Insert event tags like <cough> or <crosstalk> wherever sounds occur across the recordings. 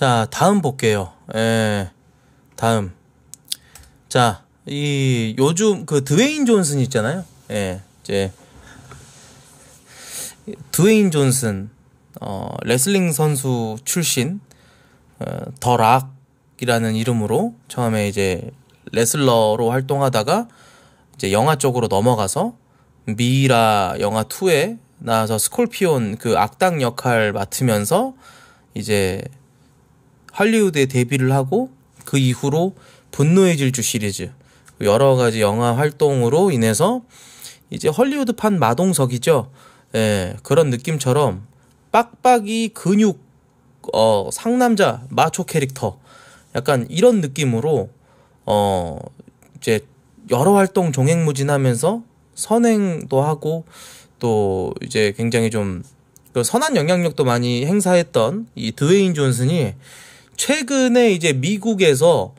자, 다음 볼게요. 예. 다음. 자, 이 요즘 그 드웨인 존슨 있잖아요. 예. 이제 드웨인 존슨 어, 레슬링 선수 출신 어, 더 락이라는 이름으로 처음에 이제 레슬러로 활동하다가 이제 영화 쪽으로 넘어가서 미라 영화 2에 나와서 스콜피온 그 악당 역할 맡으면서 이제 할리우드에 데뷔를 하고 그 이후로 분노의 질주 시리즈 여러 가지 영화 활동으로 인해서 이제 헐리우드판 마동석이죠. 예, 그런 느낌처럼 빡빡이 근육 어 상남자 마초 캐릭터 약간 이런 느낌으로 어 이제 여러 활동 종횡무진하면서 선행도 하고 또 이제 굉장히 좀 그 선한 영향력도 많이 행사했던 이 드웨인 존슨이 최근에 이제 미국에서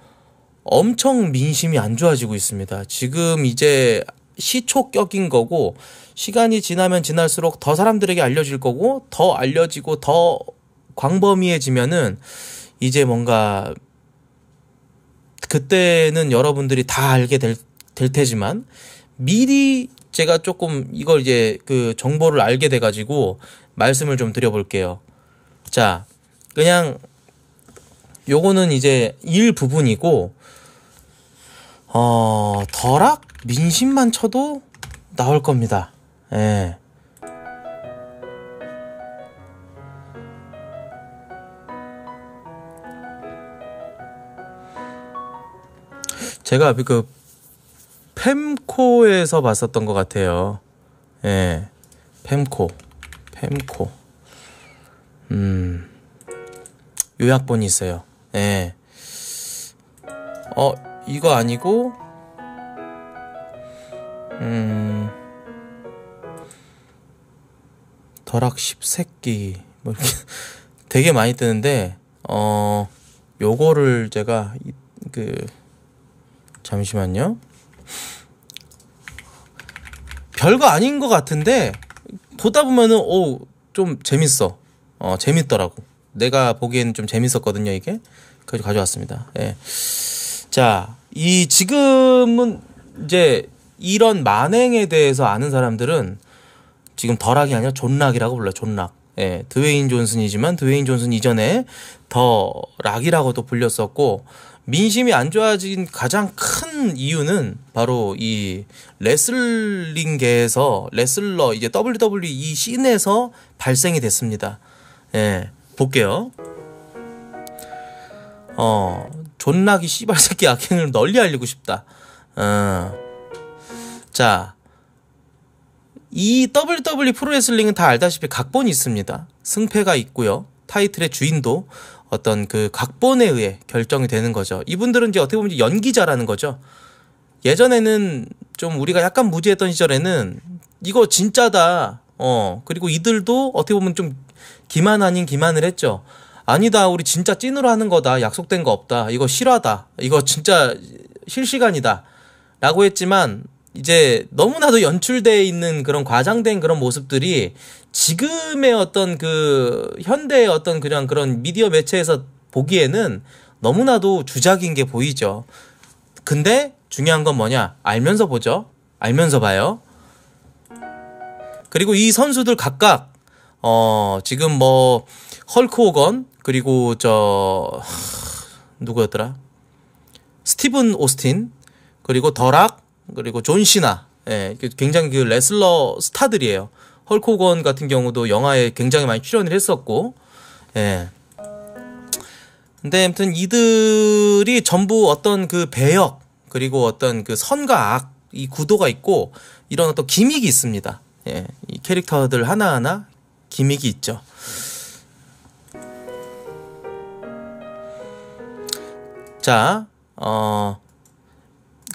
엄청 민심이 안 좋아지고 있습니다. 지금 이제 시초격인 거고 시간이 지나면 지날수록 더 사람들에게 알려질 거고 더 알려지고 더 광범위해지면은 이제 뭔가 그때는 여러분들이 다 알게 될, 될 테지만 미리 제가 조금 이걸 이제 그 정보를 알게 돼가지고 말씀을 좀 드려볼게요. 자, 그냥 요거는 이제 일 부분이고 어, 덜악 민심만 쳐도 나올 겁니다. 예. 제가 그 펨코에서 봤었던 것 같아요. 예. 펨코. 펨코. 음. 요약본이 있어요. 예. 어, 이거 아니고, 음, 더락 십새끼, 뭐, 이렇게 <laughs> 되게 많이 뜨는데, 어, 요거를 제가, 그, 잠시만요. 별거 아닌 것 같은데, 보다 보면은, 오, 좀 재밌어. 어, 재밌더라고. 내가 보기에는 좀 재밌었거든요, 이게. 그래서 가져왔습니다. 예. 자, 이 지금은 이제 이런 만행에 대해서 아는 사람들은 지금 덜락이 아니라 존락이라고 불러요, 존락. 예, 드웨인 존슨이지만 드웨인 존슨 이전에 더 락이라고도 불렸었고 민심이 안 좋아진 가장 큰 이유는 바로 이 레슬링계에서 레슬러 이제 WWE 씬에서 발생이 됐습니다. 예. 볼게요. 어, 존나기 씨발 새끼 악행을 널리 알리고 싶다. 어. 자, 이 WWE 프로레슬링은 다 알다시피 각본이 있습니다. 승패가 있고요. 타이틀의 주인도 어떤 그 각본에 의해 결정이 되는 거죠. 이분들은 이제 어떻게 보면 연기자라는 거죠. 예전에는 좀 우리가 약간 무지했던 시절에는 이거 진짜다. 어, 그리고 이들도 어떻게 보면 좀 기만 아닌 기만을 했죠. 아니다, 우리 진짜 찐으로 하는 거다. 약속된 거 없다. 이거 실화다. 이거 진짜 실시간이다. 라고 했지만, 이제 너무나도 연출되어 있는 그런 과장된 그런 모습들이 지금의 어떤 그 현대의 어떤 그냥 그런 미디어 매체에서 보기에는 너무나도 주작인 게 보이죠. 근데 중요한 건 뭐냐? 알면서 보죠. 알면서 봐요. 그리고 이 선수들 각각 어, 지금 뭐, 헐크 호건, 그리고 저, 누구였더라? 스티븐 오스틴, 그리고 더락, 그리고 존 시나. 예, 굉장히 그 레슬러 스타들이에요. 헐코건 같은 경우도 영화에 굉장히 많이 출연을 했었고, 예. 근데 아무튼 이들이 전부 어떤 그 배역, 그리고 어떤 그 선과 악, 이 구도가 있고, 이런 어떤 기믹이 있습니다. 예, 이 캐릭터들 하나하나 기믹이 있죠. 자, 어,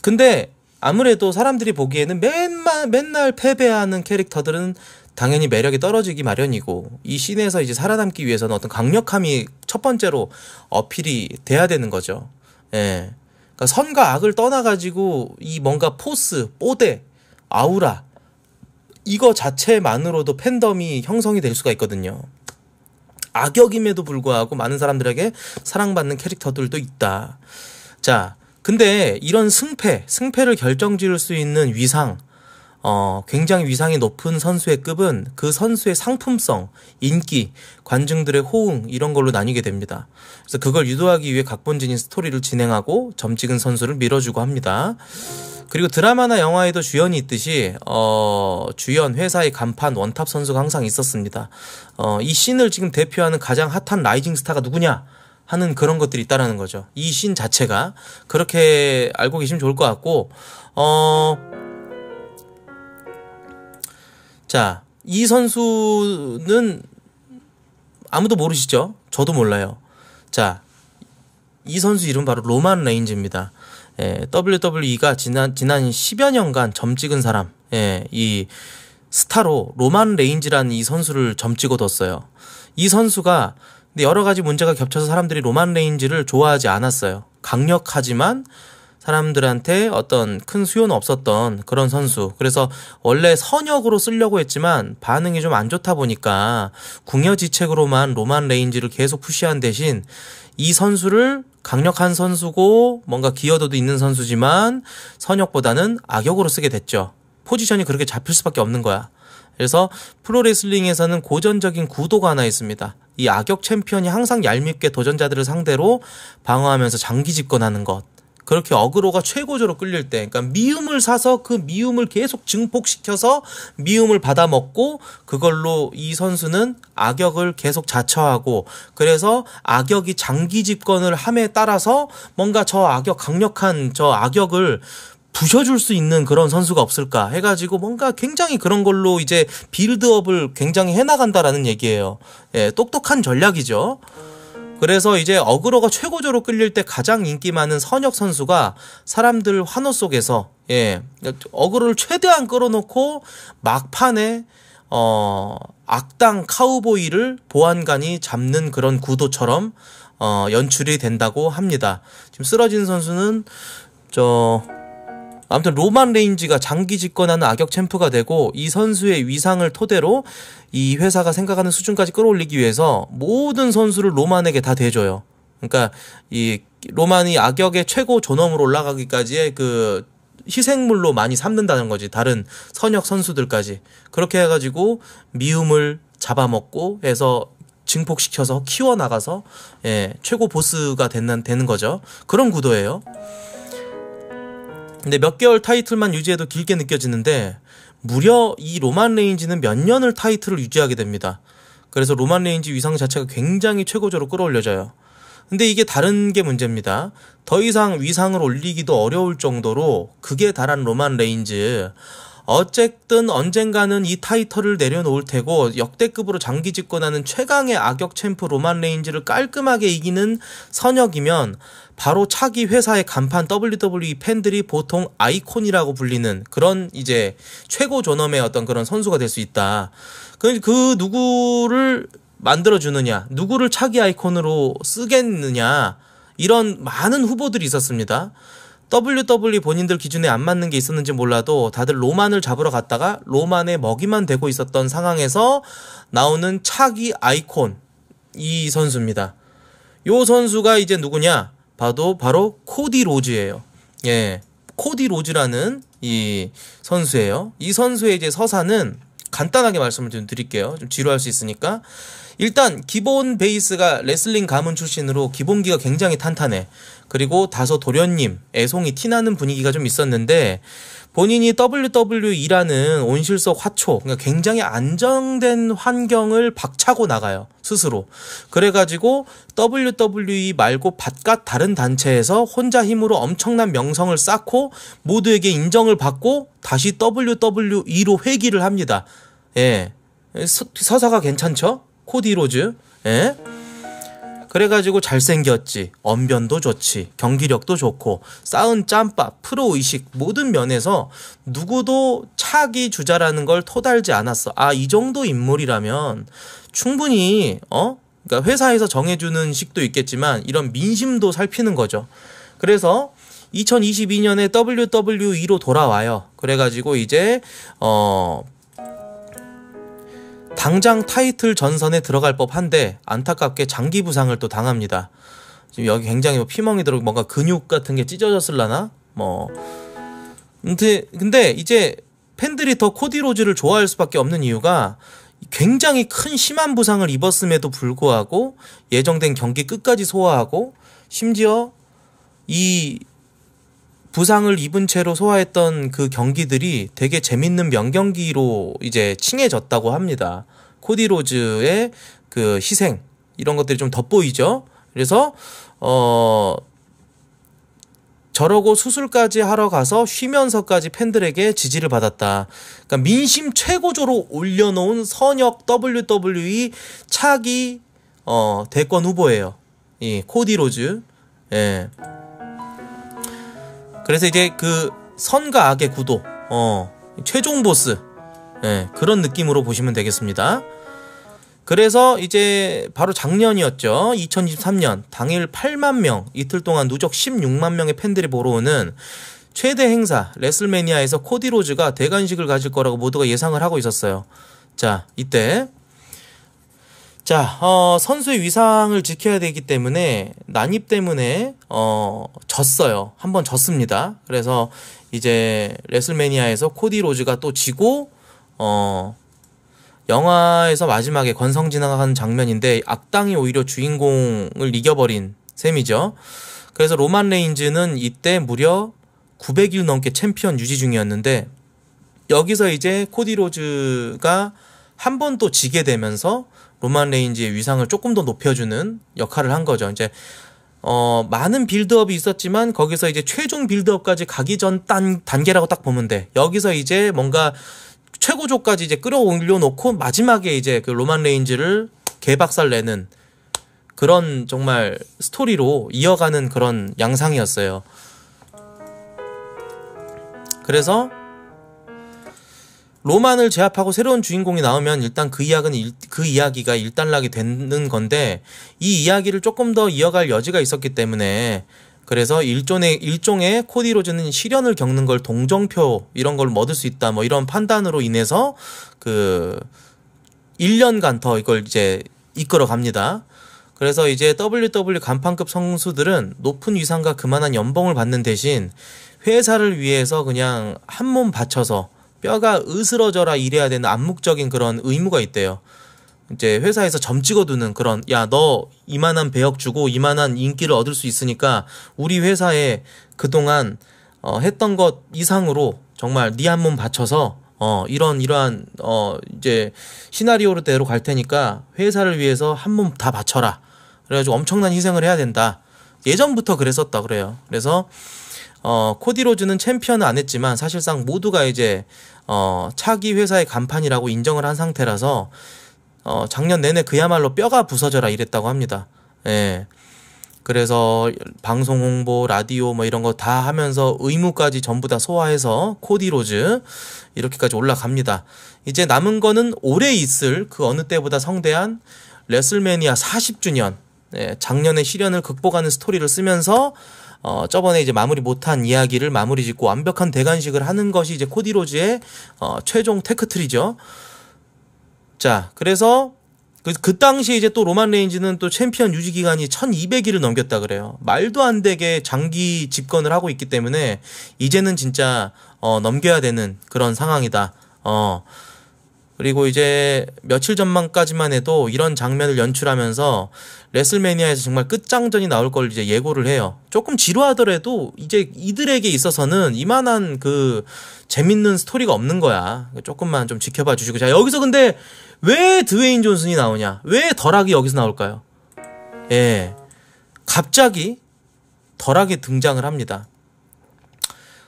근데 아무래도 사람들이 보기에는 맨날, 맨날 패배하는 캐릭터들은 당연히 매력이 떨어지기 마련이고 이 씬에서 이제 살아남기 위해서는 어떤 강력함이 첫 번째로 어필이 돼야 되는 거죠. 예. 그러니까 선과 악을 떠나가지고 이 뭔가 포스, 뽀대, 아우라 이거 자체만으로도 팬덤이 형성이 될 수가 있거든요. 악역임에도 불구하고 많은 사람들에게 사랑받는 캐릭터들도 있다. 자, 근데 이런 승패, 승패를 결정 지을 수 있는 위상, 어, 굉장히 위상이 높은 선수의 급은 그 선수의 상품성, 인기, 관중들의 호응, 이런 걸로 나뉘게 됩니다. 그래서 그걸 유도하기 위해 각본진인 스토리를 진행하고 점찍은 선수를 밀어주고 합니다. 그리고 드라마나 영화에도 주연이 있듯이 어, 주연 회사의 간판 원탑 선수가 항상 있었습니다. 어, 이 씬을 지금 대표하는 가장 핫한 라이징 스타가 누구냐? 하는 그런 것들이 있다라는 거죠. 이 신 자체가 그렇게 알고 계시면 좋을 것 같고 어 자, 이 선수는 아무도 모르시죠? 저도 몰라요. 자, 이 선수 이름 바로 로만 레인즈입니다. 예, WWE가 지난 지난 10여 년간 점찍은 사람, 예, 이 스타로 로만 레인지라는 이 선수를 점찍어뒀어요. 이 선수가 근데 여러 가지 문제가 겹쳐서 사람들이 로만 레인지를 좋아하지 않았어요. 강력하지만 사람들한테 어떤 큰 수요는 없었던 그런 선수. 그래서 원래 선역으로 쓰려고 했지만 반응이 좀 안 좋다 보니까 궁여지책으로만 로만 레인지를 계속 푸시한 대신 이 선수를 강력한 선수고 뭔가 기여도도 있는 선수지만 선역보다는 악역으로 쓰게 됐죠. 포지션이 그렇게 잡힐 수밖에 없는 거야. 그래서 프로레슬링에서는 고전적인 구도가 하나 있습니다. 이 악역 챔피언이 항상 얄밉게 도전자들을 상대로 방어하면서 장기 집권하는 것. 그렇게 어그로가 최고조로 끌릴 때, 그러니까 미움을 사서 그 미움을 계속 증폭시켜서 미움을 받아먹고 그걸로 이 선수는 악역을 계속 자처하고 그래서 악역이 장기 집권을 함에 따라서 뭔가 저 악역 강력한 저 악역을 부셔줄 수 있는 그런 선수가 없을까 해가지고 뭔가 굉장히 그런 걸로 이제 빌드업을 굉장히 해나간다라는 얘기예요. 예, 똑똑한 전략이죠. 그래서 이제 어그로가 최고조로 끌릴 때 가장 인기 많은 선혁 선수가 사람들 환호 속에서 예 어그로를 최대한 끌어놓고 막판에 어 악당 카우보이를 보안관이 잡는 그런 구도처럼 어 연출이 된다고 합니다. 지금 쓰러진 선수는 저 아무튼 로만 레인지가 장기 집권하는 악역 챔프가 되고 이 선수의 위상을 토대로 이 회사가 생각하는 수준까지 끌어올리기 위해서 모든 선수를 로만에게 다 대줘요. 그러니까 이 로만이 악역의 최고 존엄으로 올라가기까지의 그 희생물로 많이 삼는다는 거지. 다른 선역 선수들까지. 그렇게 해가지고 미움을 잡아먹고 해서 증폭시켜서 키워나가서 예, 최고 보스가 되는, 되는 거죠. 그런 구도예요. 근데 몇 개월 타이틀만 유지해도 길게 느껴지는데 무려 이 로만 레인지는 몇 년을 타이틀을 유지하게 됩니다. 그래서 로만 레인지 위상 자체가 굉장히 최고조로 끌어올려져요. 근데 이게 다른 게 문제입니다. 더 이상 위상을 올리기도 어려울 정도로 그게 달한 로만 레인즈. 어쨌든 언젠가는 이타이터를 내려놓을 테고 역대급으로 장기 집권하는 최강의 악역 챔프 로만 레인즈를 깔끔하게 이기는 선역이면 바로 차기 회사의 간판 WWE 팬들이 보통 아이콘이라고 불리는 그런 이제 최고 존엄의 어떤 그런 선수가 될 수 있다. 그, 그 누구를 만들어주느냐, 누구를 차기 아이콘으로 쓰겠느냐, 이런 많은 후보들이 있었습니다. WWE 본인들 기준에 안 맞는 게 있었는지 몰라도 다들 로만을 잡으러 갔다가 로만의 먹이만 되고 있었던 상황에서 나오는 차기 아이콘 이 선수입니다. 이 선수가 이제 누구냐? 봐도 바로 코디 로즈예요. 예. 코디 로즈라는 이 선수예요. 이 선수의 이제 서사는 간단하게 말씀을 좀 드릴게요. 좀 지루할 수 있으니까. 일단 기본 베이스가 레슬링 가문 출신으로 기본기가 굉장히 탄탄해. 그리고 다소 도련님, 애송이 티나는 분위기가 좀 있었는데 본인이 WWE라는 온실 속 화초, 그러니까 굉장히 안정된 환경을 박차고 나가요, 스스로. 그래가지고 WWE 말고 바깥 다른 단체에서 혼자 힘으로 엄청난 명성을 쌓고 모두에게 인정을 받고 다시 WWE로 회귀를 합니다. 예. 서, 서사가 괜찮죠? 코디 로즈. 예. 그래가지고 잘생겼지, 언변도 좋지, 경기력도 좋고, 싸운 짬밥, 프로 의식 모든 면에서 누구도 차기 주자라는 걸 토달지 않았어. 아, 이 정도 인물이라면 충분히, 어? 그러니까 회사에서 정해주는 식도 있겠지만 이런 민심도 살피는 거죠. 그래서 2022년에 WWE로 돌아와요. 그래가지고 이제 어 당장 타이틀 전선에 들어갈 법한데 안타깝게 장기 부상을 또 당합니다. 지금 여기 굉장히 뭐 피멍이 들고 뭔가 근육 같은 게 찢어졌을라나? 뭐 근데 근데 이제 팬들이 더 코디 로즈를 좋아할 수밖에 없는 이유가 굉장히 큰 심한 부상을 입었음에도 불구하고 예정된 경기 끝까지 소화하고 심지어 이 부상을 입은 채로 소화했던 그 경기들이 되게 재밌는 명경기로 이제 칭해졌다고 합니다. 코디 로즈의 그 희생 이런 것들이 좀 덧보이죠. 그래서 어 저러고 수술까지 하러 가서 쉬면서까지 팬들에게 지지를 받았다. 그러니까 민심 최고조로 올려놓은 선역 WWE 차기 어 대권 후보예요. 이 코디 로즈. 예. 그래서 이제 그 선과 악의 구도, 어, 최종 보스, 예, 그런 느낌으로 보시면 되겠습니다. 그래서 이제 바로 작년이었죠. 2023년 당일 8만 명, 이틀 동안 누적 16만 명의 팬들이 보러 오는 최대 행사 레슬매니아에서 코디 로즈가 대관식을 가질 거라고 모두가 예상을 하고 있었어요. 자, 이때 자, 어, 선수의 위상을 지켜야 되기 때문에 난입 때문에 어, 졌어요. 한번 졌습니다. 그래서 이제 레슬매니아에서 코디 로즈가 또 지고 어, 영화에서 마지막에 권성 진나가는 장면인데 악당이 오히려 주인공을 이겨버린 셈이죠. 그래서 로만 레인즈는 이때 무려 900일 넘게 챔피언 유지 중이었는데 여기서 이제 코디 로즈가 한 번 또 지게 되면서 로만 레인지의 위상을 조금 더 높여주는 역할을 한 거죠. 이제 어, 많은 빌드업이 있었지만 거기서 이제 최종 빌드업까지 가기 전 단, 단계라고 딱 보면 돼. 여기서 이제 뭔가 최고조까지 이제 끌어올려 놓고 마지막에 이제 그 로만 레인지를 개박살 내는 그런 정말 스토리로 이어가는 그런 양상이었어요. 그래서 로만을 제압하고 새로운 주인공이 나오면 일단 그 이야기는 일, 그 이야기가 일단락이 되는 건데 이 이야기를 조금 더 이어갈 여지가 있었기 때문에 그래서 일종의 일종의 코디 로즈는 시련을 겪는 걸 동정표 이런 걸 얻을 수 있다 뭐 이런 판단으로 인해서 그 1년간 더 이걸 이제 이끌어 갑니다. 그래서 이제 WW 간판급 선수들은 높은 위상과 그만한 연봉을 받는 대신 회사를 위해서 그냥 한 몸 바쳐서 뼈가 으스러져라 이래야 되는 암묵적인 그런 의무가 있대요. 이제 회사에서 점 찍어두는 그런 야 너 이만한 배역 주고 이만한 인기를 얻을 수 있으니까 우리 회사에 그동안 어, 했던 것 이상으로 정말 네 한 몸 바쳐서 어, 이런 이러한 어, 이제 시나리오대로 갈 테니까 회사를 위해서 한 몸 다 바쳐라. 그래가지고 엄청난 희생을 해야 된다. 예전부터 그랬었다 그래요. 그래서 어, 코디 로즈는 챔피언은 안 했지만 사실상 모두가 이제 어, 차기 회사의 간판이라고 인정을 한 상태라서 어, 작년 내내 그야말로 뼈가 부서져라 이랬다고 합니다. 예. 그래서 방송 홍보, 라디오 뭐 이런 거 다 하면서 의무까지 전부 다 소화해서 코디로즈 이렇게까지 올라갑니다. 이제 남은 거는 오래 있을 그 어느 때보다 성대한 레슬매니아 40주년 예, 작년의 시련을 극복하는 스토리를 쓰면서 어, 저번에 이제 마무리 못한 이야기를 마무리 짓고 완벽한 대관식을 하는 것이 이제 코디로즈의 어, 최종 테크트리죠. 자, 그래서 그, 그 당시에 이제 또 로만 레인지는 또 챔피언 유지 기간이 1200일을 넘겼다 그래요. 말도 안 되게 장기 집권을 하고 있기 때문에 이제는 진짜 어, 넘겨야 되는 그런 상황이다. 어. 그리고 이제 며칠 전만까지만 해도 이런 장면을 연출하면서 레슬매니아에서 정말 끝장전이 나올 걸 이제 예고를 해요. 조금 지루하더라도 이제 이들에게 있어서는 이만한 그 재밌는 스토리가 없는 거야. 조금만 좀 지켜봐 주시고. 자, 여기서 근데 왜 드웨인 존슨이 나오냐? 왜 더락이 여기서 나올까요? 예. 갑자기 더락이 등장을 합니다.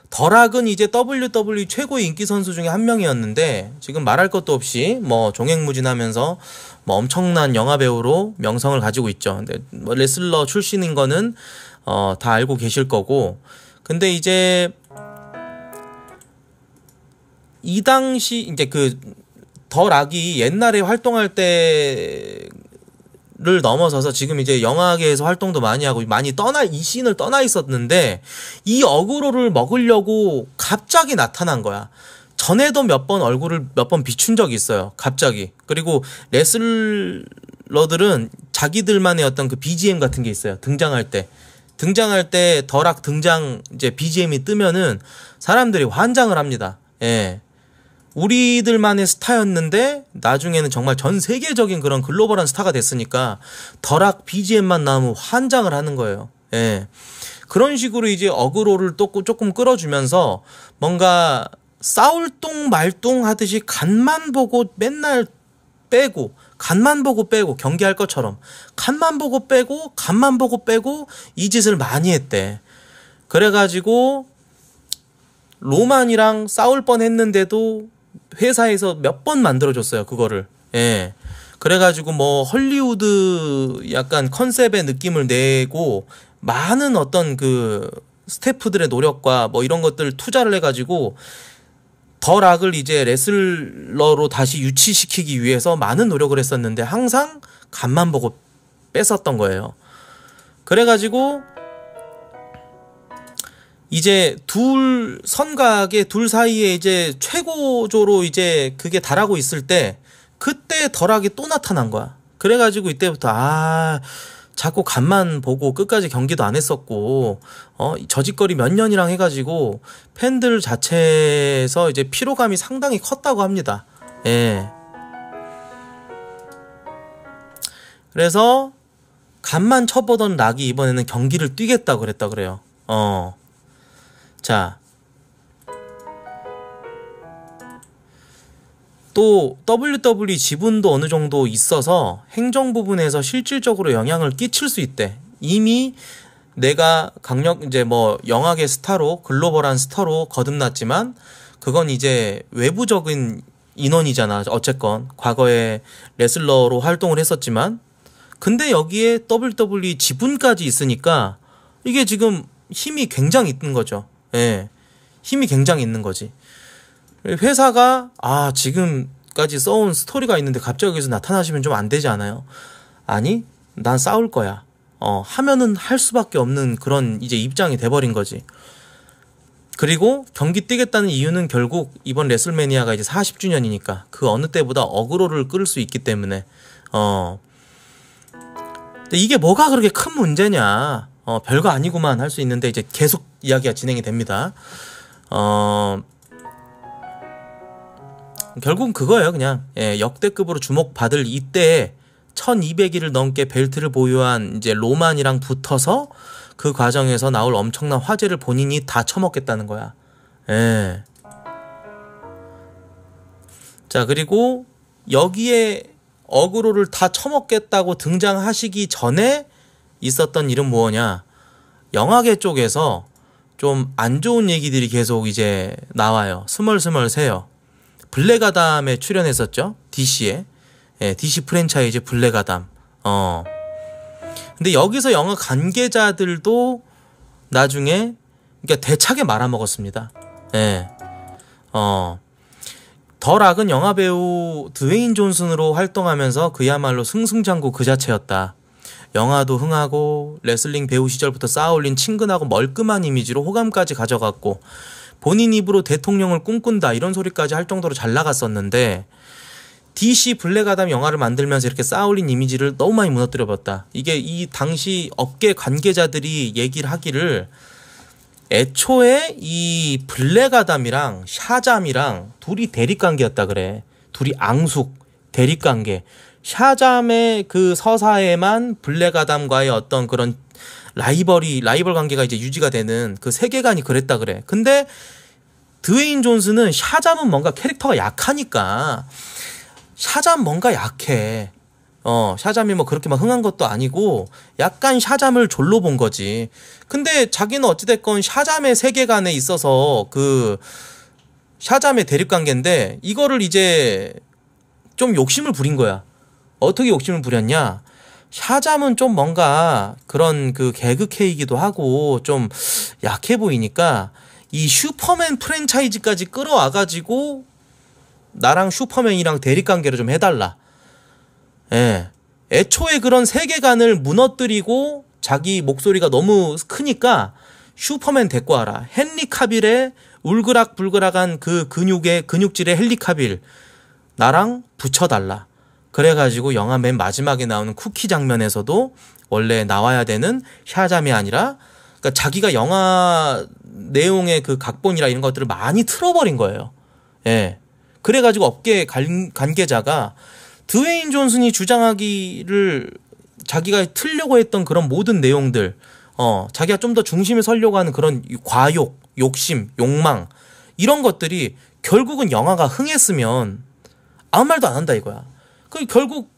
더락은 이제 WWE 최고 인기 선수 중에 한 명이었는데 지금 말할 것도 없이 뭐 종횡무진하면서 뭐 엄청난 영화 배우로 명성을 가지고 있죠. 근데 뭐 레슬러 출신인 거는 어, 다 알고 계실 거고 근데 이제 이 당시 이제 그 더락이 옛날에 활동할 때를 넘어서서 지금 이제 영화계에서 활동도 많이 하고 많이 떠나 이 씬을 떠나 있었는데 이 어그로를 먹으려고 갑자기 나타난 거야. 전에도 몇 번 얼굴을 몇 번 비춘 적이 있어요. 갑자기. 그리고 레슬러들은 자기들만의 어떤 그 BGM 같은 게 있어요. 등장할 때. 등장할 때 더락 등장 이제 BGM이 뜨면은 사람들이 환장을 합니다. 예. 우리들만의 스타였는데 나중에는 정말 전 세계적인 그런 글로벌한 스타가 됐으니까 더락 BGM만 나오면 환장을 하는 거예요. 예. 그런 식으로 이제 어그로를 또 조금 끌어주면서 뭔가 싸울똥 말똥 하듯이 간만 보고 맨날 빼고 간만 보고 빼고 경기할 것처럼 간만 보고 빼고 간만 보고 빼고 이 짓을 많이 했대. 그래가지고 로만이랑 싸울 뻔했는데도 회사에서 몇 번 만들어줬어요 그거를 예 그래가지고 뭐 헐리우드 약간 컨셉의 느낌을 내고 많은 어떤 그 스태프들의 노력과 뭐 이런 것들 투자를 해가지고 더 락을 이제 레슬러로 다시 유치시키기 위해서 많은 노력을 했었는데 항상 간만 보고 뺏었던 거예요. 그래가지고 이제 둘 선각의 둘 사이에 이제 최고조로 이제 그게 달하고 있을 때 그때 덜하게 또 나타난 거야. 그래가지고 이때부터 아 자꾸 간만 보고 끝까지 경기도 안 했었고 어 저짓거리 몇 년이랑 해가지고 팬들 자체에서 이제 피로감이 상당히 컸다고 합니다. 예. 그래서 간만 쳐보던 락이 이번에는 경기를 뛰겠다 그랬다 그래요. 어. 자. 또 WW e 지분도 어느 정도 있어서 행정 부분에서 실질적으로 영향을 끼칠 수 있대. 이미 내가 강력 이제 뭐 영악의 스타로 글로벌한 스타로 거듭났지만 그건 이제 외부적인 인원이잖아. 어쨌건 과거에 레슬러로 활동을 했었지만 근데 여기에 w w e 지분까지 있으니까 이게 지금 힘이 굉장히 있는 거죠. 예. 힘이 굉장히 있는 거지. 회사가 아, 지금까지 써온 스토리가 있는데 갑자기 여기서 나타나시면 좀 안 되지 않아요? 아니, 난 싸울 거야. 어, 하면은 할 수밖에 없는 그런 이제 입장이 돼버린 거지. 그리고 경기 뛰겠다는 이유는 결국 이번 레슬매니아가 이제 40주년이니까 그 어느 때보다 어그로를 끌 수 있기 때문에 어. 근데 이게 뭐가 그렇게 큰 문제냐? 어, 별거 아니구만 할 수 있는데 이제 계속 이야기가 진행이 됩니다. 어, 결국은 그거예요, 그냥. 예, 역대급으로 주목받을 이때에 1200일을 넘게 벨트를 보유한 이제 로만이랑 붙어서 그 과정에서 나올 엄청난 화제를 본인이 다 처먹겠다는 거야. 예. 자, 그리고 여기에 어그로를 다 처먹겠다고 등장하시기 전에 있었던 일은 뭐냐? 영화계 쪽에서 좀 안 좋은 얘기들이 계속 이제 나와요. 스멀스멀 새요. 블랙아담에 출연했었죠. DC에. 예, DC 프랜차이즈 블랙아담. 어. 근데 여기서 영화 관계자들도 나중에 그러니까 대차게 말아먹었습니다. 예. 어. 덜 악은 영화 배우 드웨인 존슨으로 활동하면서 그야말로 승승장구 그 자체였다. 영화도 흥하고 레슬링 배우 시절부터 쌓아올린 친근하고 멀끔한 이미지로 호감까지 가져갔고 본인 입으로 대통령을 꿈꾼다 이런 소리까지 할 정도로 잘 나갔었는데 DC 블랙 아담 영화를 만들면서 이렇게 쌓아올린 이미지를 너무 많이 무너뜨려 봤다. 이게 이 당시 업계 관계자들이 얘기를 하기를 애초에 이 블랙 아담이랑 샤잠이랑 둘이 대립 관계였다 그래. 둘이 앙숙 대립 관계. 샤잠의 그 서사에만 블랙 아담과의 어떤 그런 라이벌이 라이벌 관계가 이제 유지가 되는 그 세계관이 그랬다 그래. 근데 드웨인 존스는 샤잠은 뭔가 캐릭터가 약하니까 샤잠 뭔가 약해. 어, 샤잠이 뭐 그렇게 막 흥한 것도 아니고 약간 샤잠을 졸로 본 거지. 근데 자기는 어찌됐건 샤잠의 세계관에 있어서 그 샤잠의 대립 관계인데 이거를 이제 좀 욕심을 부린 거야. 어떻게 욕심을 부렸냐? 샤잠은 좀 뭔가 그런 그 개그케이기도 하고 좀 약해 보이니까 이 슈퍼맨 프랜차이즈까지 끌어와가지고 나랑 슈퍼맨이랑 대립관계를 좀 해달라. 예. 애초에 그런 세계관을 무너뜨리고 자기 목소리가 너무 크니까 슈퍼맨 데리고 와라. 헨리 카빌의 울그락불그락한 그 근육의 근육질의 헨리 카빌 나랑 붙여달라. 그래가지고 영화 맨 마지막에 나오는 쿠키 장면에서도 원래 나와야 되는 샤잠이 아니라 그러니까 자기가 영화 내용의 그 각본이라 이런 것들을 많이 틀어버린 거예요. 예. 그래가지고 업계 관, 관계자가 드웨인 존슨이 주장하기를 자기가 틀려고 했던 그런 모든 내용들, 어, 자기가 좀 더 중심에 서려고 하는 그런 과욕, 욕심, 욕망, 이런 것들이 결국은 영화가 흥했으면 아무 말도 안 한다 이거야. 그 결국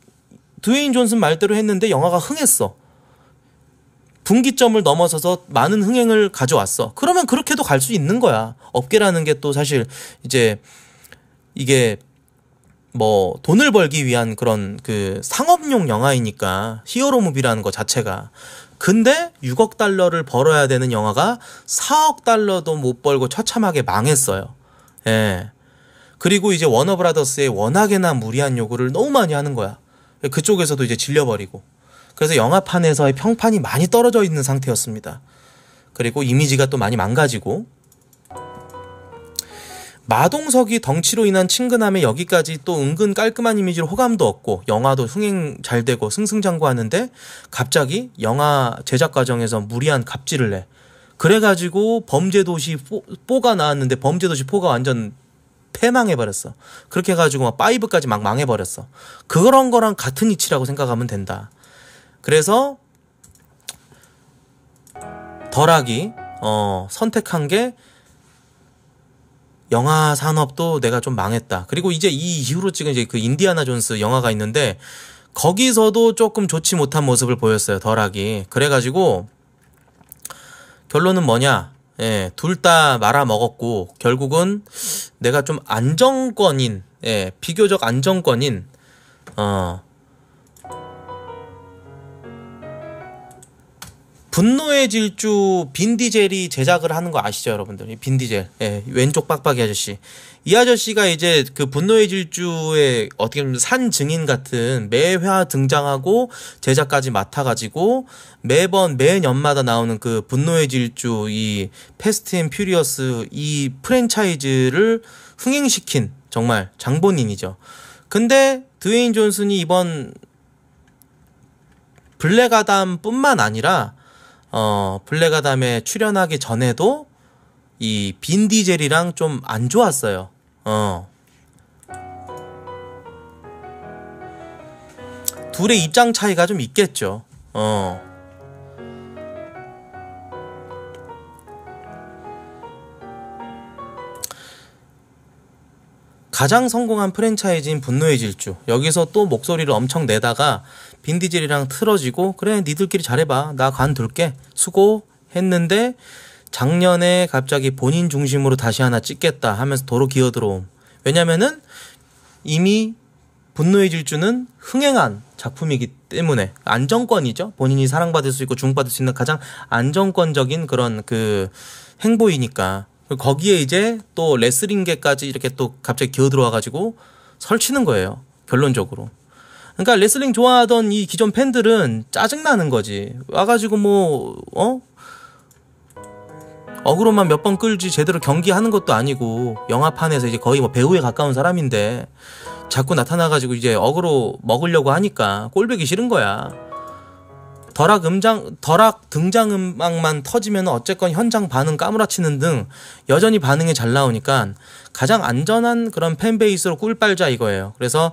드웨인 존슨 말대로 했는데 영화가 흥했어. 분기점을 넘어서서 많은 흥행을 가져왔어. 그러면 그렇게도 갈 수 있는 거야. 업계라는 게 또 사실 이제 이게 뭐 돈을 벌기 위한 그런 그 상업용 영화이니까 히어로 무비라는 거 자체가 근데 6억 달러를 벌어야 되는 영화가 4억 달러도 못 벌고 처참하게 망했어요. 예. 그리고 이제 워너브라더스의 워낙에나 무리한 요구를 너무 많이 하는 거야. 그쪽에서도 이제 질려버리고. 그래서 영화판에서의 평판이 많이 떨어져 있는 상태였습니다. 그리고 이미지가 또 많이 망가지고. 마동석이 덩치로 인한 친근함에 여기까지 또 은근 깔끔한 이미지로 호감도 얻고 영화도 흥행 잘 되고 승승장구하는데 갑자기 영화 제작 과정에서 무리한 갑질을 내. 그래가지고 범죄도시 4가 나왔는데 범죄도시 4가 완전 패망해버렸어. 그렇게 해가지고 막 5까지 막 망해버렸어. 그런 거랑 같은 이치라고 생각하면 된다. 그래서 덜하기 어, 선택한 게 영화 산업도 내가 좀 망했다. 그리고 이제 이 이후로 찍은 이제 그 인디아나 존스 영화가 있는데 거기서도 조금 좋지 못한 모습을 보였어요. 덜하기. 그래가지고 결론은 뭐냐? 예, 둘 다 말아 먹었고 결국은 내가 좀 안정권인, 예, 비교적 안정권인 어 분노의 질주 빈디젤이 제작을 하는 거 아시죠, 여러분들? 빈디젤. 예, 왼쪽 빡빡이 아저씨. 이 아저씨가 이제 그 분노의 질주의 어떻게 보면 산 증인 같은 매화 등장하고 제작까지 맡아가지고 매번 매년마다 나오는 그 분노의 질주 이 패스트 앤 퓨리어스 이 프랜차이즈를 흥행시킨 정말 장본인이죠. 근데 드웨인 존슨이 이번 블랙아담뿐만 아니라 어, 블랙아담에 출연하기 전에도 이빈 디젤이랑 좀 안 좋았어요. 어. 둘의 입장 차이가 좀 있겠죠. 어. 가장 성공한 프랜차이즈인 분노의 질주. 여기서 또 목소리를 엄청 내다가 빈디젤이랑 틀어지고 그래 니들끼리 잘해봐 나 관둘게 수고 했는데 작년에 갑자기 본인 중심으로 다시 하나 찍겠다 하면서 도로 기어들어옴 왜냐면은 이미 분노의 질주는 흥행한 작품이기 때문에 안정권이죠 본인이 사랑받을 수 있고 주목받을 수 있는 가장 안정권적인 그런 그 행보이니까 거기에 이제 또 레슬링계까지 이렇게 또 갑자기 기어들어와가지고 설치는 거예요 결론적으로 그러니까 레슬링 좋아하던 이 기존 팬들은 짜증나는 거지. 와가지고 뭐, 어? 어그로만 몇 번 끌지 제대로 경기하는 것도 아니고 영화판에서 이제 거의 뭐 배우에 가까운 사람인데 자꾸 나타나가지고 이제 어그로 먹으려고 하니까 꼴보기 싫은 거야. 덜악 음장, 덜악 등장 음악만 터지면 어쨌건 현장 반응 까무라치는 등 여전히 반응이 잘 나오니까 가장 안전한 그런 팬베이스로 꿀빨자 이거예요. 그래서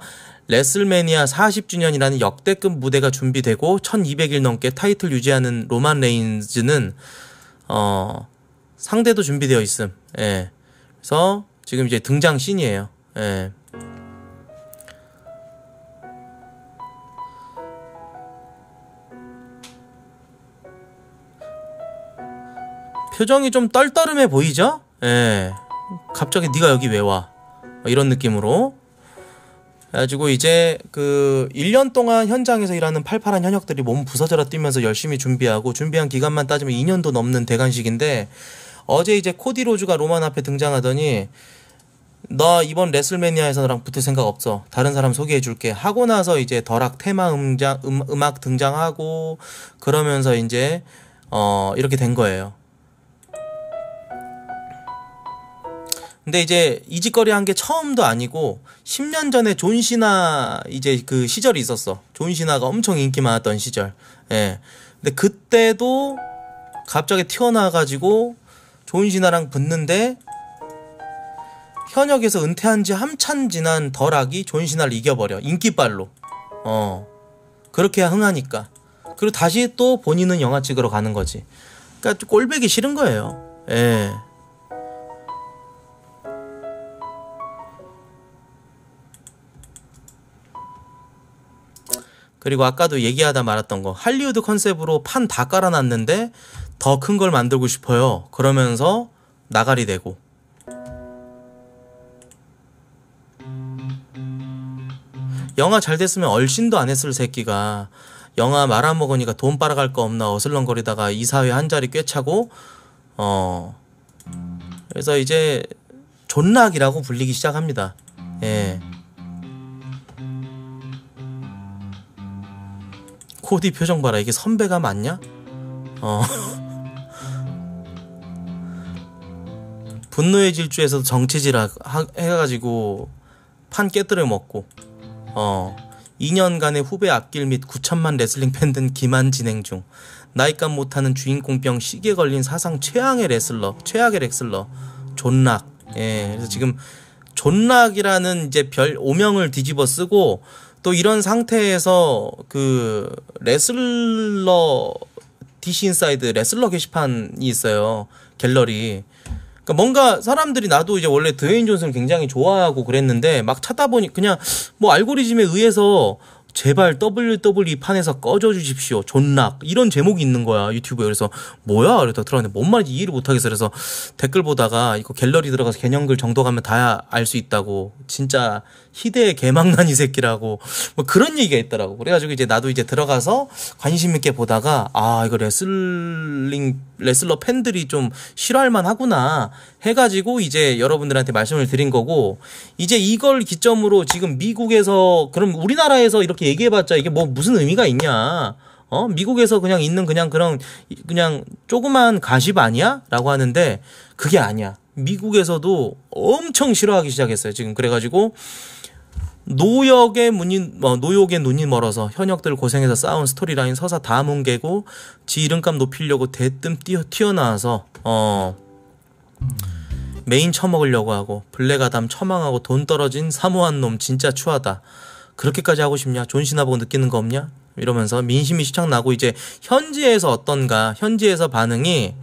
레슬매니아 40주년이라는 역대급 무대가 준비되고 1200일 넘게 타이틀 유지하는 로만 레인즈는 어 상대도 준비되어 있음. 예. 그래서 지금 이제 등장 신이에요 예. 표정이 좀 떨떠름해 보이죠? 예. 갑자기 네가 여기 왜 와? 이런 느낌으로 가지고 이제 그 1년 동안 현장에서 일하는 팔팔한 현역들이 몸 부서져라 뛰면서 열심히 준비하고 준비한 기간만 따지면 2년도 넘는 대관식인데 어제 이제 코디 로즈가 로만 앞에 등장하더니 너 이번 레슬매니아에서 너랑 붙을 생각 없어. 다른 사람 소개해 줄게. 하고 나서 이제 더락 테마 음장, 음, 음악 등장하고 그러면서 이제 어 이렇게 된 거예요. 근데 이제 이직거리 한 게 처음도 아니고 10년 전에 존 시나 이제 그 시절이 있었어. 존 시나가 엄청 인기 많았던 시절. 예. 근데 그때도 갑자기 튀어나와가지고 존 시나랑 붙는데 현역에서 은퇴한 지 한참 지난 덜하기 존 시나를 이겨버려. 인기빨로. 어. 그렇게 흥하니까. 그리고 다시 또 본인은 영화 찍으러 가는 거지. 그러니까 꼴배기 싫은 거예요. 예. 그리고 아까도 얘기하다 말았던 거 할리우드 컨셉으로 판 다 깔아놨는데 더 큰 걸 만들고 싶어요. 그러면서 나가리 되고 영화 잘 됐으면 얼씬도 안 했을 새끼가 영화 말아먹으니까 돈 빨아갈 거 없나 어슬렁거리다가 이사회 한 자리 꿰차고 어 그래서 이제 존락이라고 불리기 시작합니다. 예. 코디 표정 봐라 이게 선배가 맞냐? 어 분노의 질주에서 정치질 하, 해가지고 판 깨뜨려 먹고 어 2년간의 후배 앞길 및 9천만 레슬링 팬든 기만 진행 중 나이값 못하는 주인공병 시기에 걸린 사상 최악의 레슬러 최악의 레슬러 존락 예 그래서 지금 존락이라는 이제 별 오명을 뒤집어 쓰고 또 이런 상태에서 그 레슬러 DC 인사이드 레슬러 게시판이 있어요. 갤러리. 그러니까 뭔가 사람들이 나도 이제 원래 드웨인 존슨을 굉장히 좋아하고 그랬는데 막 찾아보니 그냥 뭐 알고리즘에 의해서 제발 WWE 판에서 꺼져 주십시오. 존락 이런 제목이 있는 거야 유튜브에 그래서 뭐야 그러서 들어갔는데 뭔 말인지 이해를 못하겠어 그래서 댓글 보다가 이거 갤러리 들어가서 개념글 정도 가면 다 알 수 있다고 진짜 희대의 개망난 이 새끼라고 뭐 그런 얘기가 있더라고 그래가지고 이제 나도 이제 들어가서 관심 있게 보다가 아 이거 레슬링 레슬러 팬들이 좀 싫어할만 하구나 해가지고 이제 여러분들한테 말씀을 드린 거고 이제 이걸 기점으로 지금 미국에서 그럼 우리나라에서 이렇게 얘기해봤자 이게 뭐 무슨 의미가 있냐 어 미국에서 그냥 있는 그냥 그런 그냥 조그만 가십 아니야라고 하는데 그게 아니야 미국에서도 엄청 싫어하기 시작했어요 지금 그래가지고 노역의 눈이뭐 노역의 눈이 멀어서 현역들 고생해서 싸운 스토리라인 서사 다 뭉개고 지 이름값 높이려고 대뜸 뛰어 튀어나와서 어 메인 처먹으려고 하고 블랙아담 처망하고 돈 떨어진 사모한 놈 진짜 추하다 그렇게까지 하고 싶냐 존시나 보고 느끼는 거 없냐 이러면서 민심이 시청 나고 이제 현지에서 어떤가 현지에서 반응이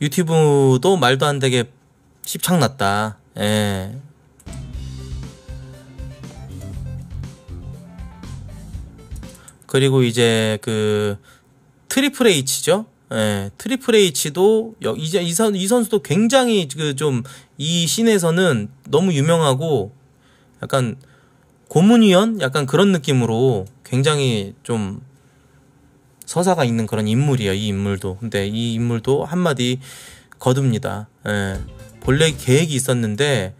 유튜브도 말도 안 되게 십창났다. 예. 그리고 이제 그 트리플 H죠. 예, 트리플 H도 이제 이, 선, 이 선수도 굉장히 그좀이 씬에서는 너무 유명하고 약간 고문위원 약간 그런 느낌으로 굉장히 좀 서사가 있는 그런 인물이에요. 이 인물도. 근데 이 인물도 한마디 거둡니다. 예. 본래 계획이 있었는데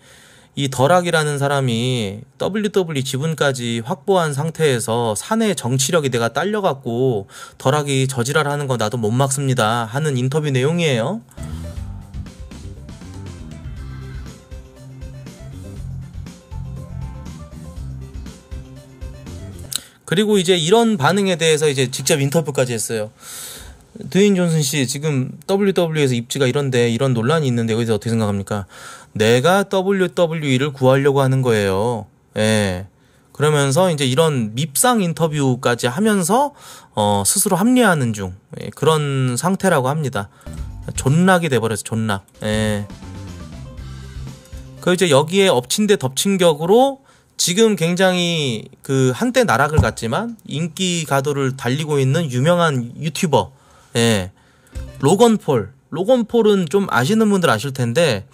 이 덜학이라는 사람이 WWE 지분까지 확보한 상태에서 사내 정치력이 내가 딸려갖고 덜학이 저지랄하는 거 나도 못 막습니다 하는 인터뷰 내용이에요. 그리고 이제 이런 반응에 대해서 이제 직접 인터뷰까지 했어요. 드윈 존슨 씨 지금 WWE에서 입지가 이런데 이런 논란이 있는데 여기서 어떻게 생각합니까? 내가 WWE를 구하려고 하는 거예요. 예. 그러면서 이제 이런 밉상 인터뷰까지 하면서 어, 스스로 합리화하는 중 예, 그런 상태라고 합니다. 존락이 돼버려서 존락. 예. 그 이제 여기에 엎친 데 덮친 격으로 지금 굉장히 그 한때 나락을 갔지만 인기 가도를 달리고 있는 유명한 유튜버 예. 로건 폴. 로건 폴은 좀 아시는 분들 아실 텐데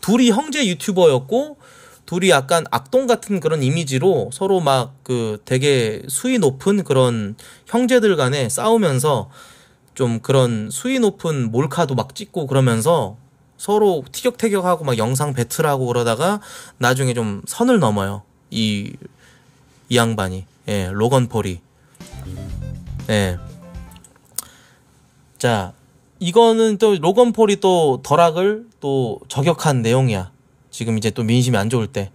둘이 형제 유튜버였고 둘이 약간 악동 같은 그런 이미지로 서로 막 그 되게 수위 높은 그런 형제들 간에 싸우면서 좀 그런 수위 높은 몰카도 막 찍고 그러면서 서로 티격태격하고 막 영상 배틀하고 그러다가 나중에 좀 선을 넘어요. 이, 이 양반이. 예, 로건 폴이. 예. 자, 이거는 또 로건 폴이 또더락을또 저격한 내용이야. 지금 이제 또 민심이 안 좋을 때.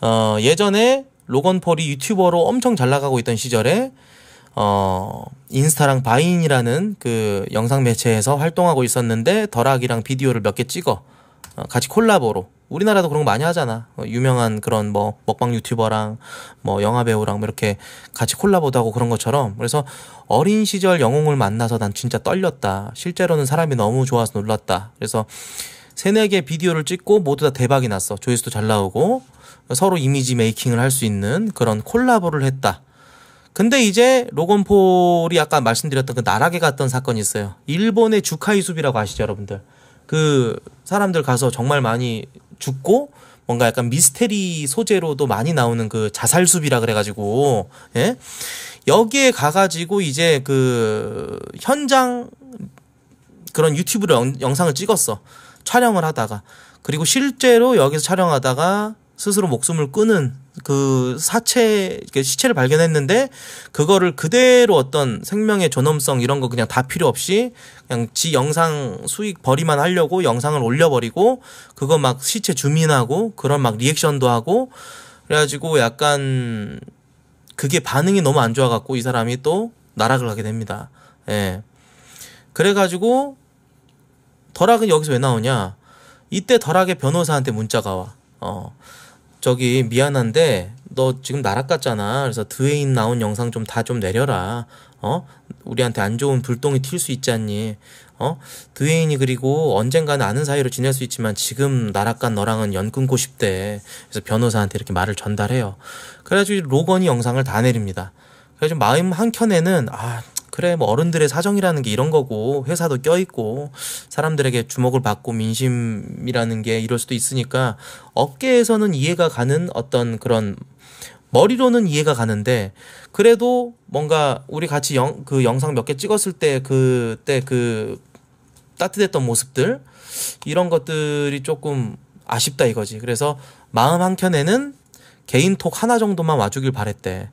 어, 예전에 로건 폴이 유튜버로 엄청 잘 나가고 있던 시절에 어, 인스타랑 바인이라는 그 영상 매체에서 활동하고 있었는데 더락이랑 비디오를 몇 개 찍어 어, 같이 콜라보로 우리나라도 그런 거 많이 하잖아. 어, 유명한 그런 뭐 먹방 유튜버랑 뭐 영화 배우랑 뭐 이렇게 같이 콜라보도 하고 그런 것처럼. 그래서 어린 시절 영웅을 만나서 난 진짜 떨렸다. 실제로는 사람이 너무 좋아서 놀랐다. 그래서 세네 개 비디오를 찍고 모두 다 대박이 났어. 조회수도 잘 나오고 서로 이미지 메이킹을 할 수 있는 그런 콜라보를 했다. 근데 이제 로건 폴이 아까 말씀드렸던 그 나락에 갔던 사건이 있어요. 일본의 주카이 숲이라고 아시죠, 여러분들? 그 사람들 가서 정말 많이 죽고 뭔가 약간 미스테리 소재로도 많이 나오는 그 자살숲이라 그래가지고 예 여기에 가가지고 이제 그 현장 그런 유튜브로 영, 영상을 찍었어 촬영을 하다가 그리고 실제로 여기서 촬영하다가 스스로 목숨을 끊은 그 사체 시체를 발견했는데 그거를 그대로 어떤 생명의 존엄성 이런 거 그냥 다 필요 없이 그냥 지 영상 수익 벌이만 하려고 영상을 올려버리고 그거 막 시체 주민하고 그런 막 리액션도 하고 그래가지고 약간 그게 반응이 너무 안 좋아갖고 이 사람이 또 나락을 하게 됩니다. 예. 그래가지고 덜락은 여기서 왜 나오냐? 이때 덜락의 변호사한테 문자가 와. 어. 저기 미안한데 너 지금 나락 갔잖아. 그래서 드웨인 나온 영상 좀 다좀 좀 내려라. 어? 우리한테 안 좋은 불똥이 튈 수 있지 않니? 어? 드웨인이 그리고 언젠가는 아는 사이로 지낼 수 있지만 지금 나락간 너랑은 연 끊고 싶대. 그래서 변호사한테 이렇게 말을 전달해요. 그래가지고 로건이 영상을 다 내립니다. 그래서 마음 한켠에는 아 그래 뭐 어른들의 사정이라는 게 이런 거고 회사도 껴있고 사람들에게 주목을 받고 민심이라는 게 이럴 수도 있으니까 어깨에서는 이해가 가는 어떤 그런 머리로는 이해가 가는데 그래도 뭔가 우리 같이 영, 그 영상 몇 개 찍었을 때 그때 그 따뜻했던 모습들 이런 것들이 조금 아쉽다 이거지. 그래서 마음 한켠에는 개인톡 하나 정도만 와주길 바랬대.